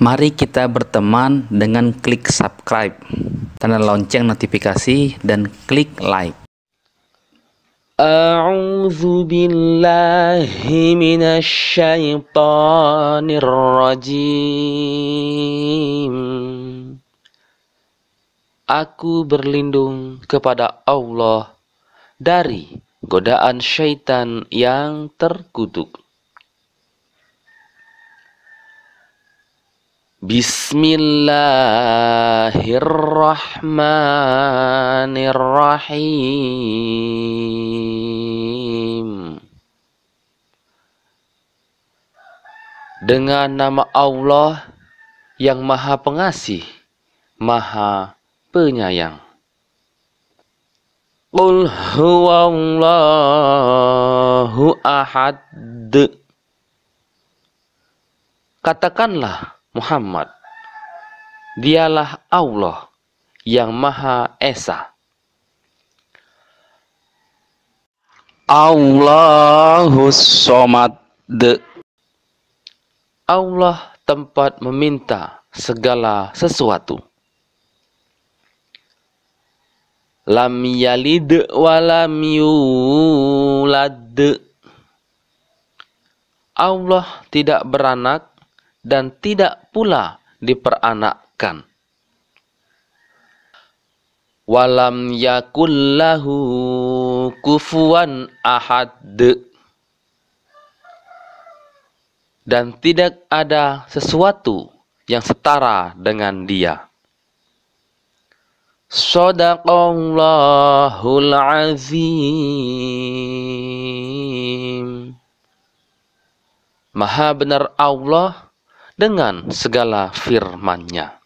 Mari kita berteman dengan klik subscribe, tanda lonceng notifikasi, dan klik like. A'udzu billahi minasy syaithanir rajim. Aku berlindung kepada Allah dari godaan syaitan yang terkutuk. Bismillahirrahmanirrahim Dengan nama Allah yang Maha Pengasih, Maha Penyayang. Qul Allahu ahad Katakanlah Muhammad, dialah Allah yang Maha Esa. Allahus Somad de. Allah tempat meminta segala sesuatu. Lam yalid walam yulad Allah tidak beranak dan tidak pula diperanakkan. Walam yakullahu kufuan ahad dan tidak ada sesuatu yang setara dengan dia. Sadaqallahul azim. Maha benar Allah dengan segala firman-Nya.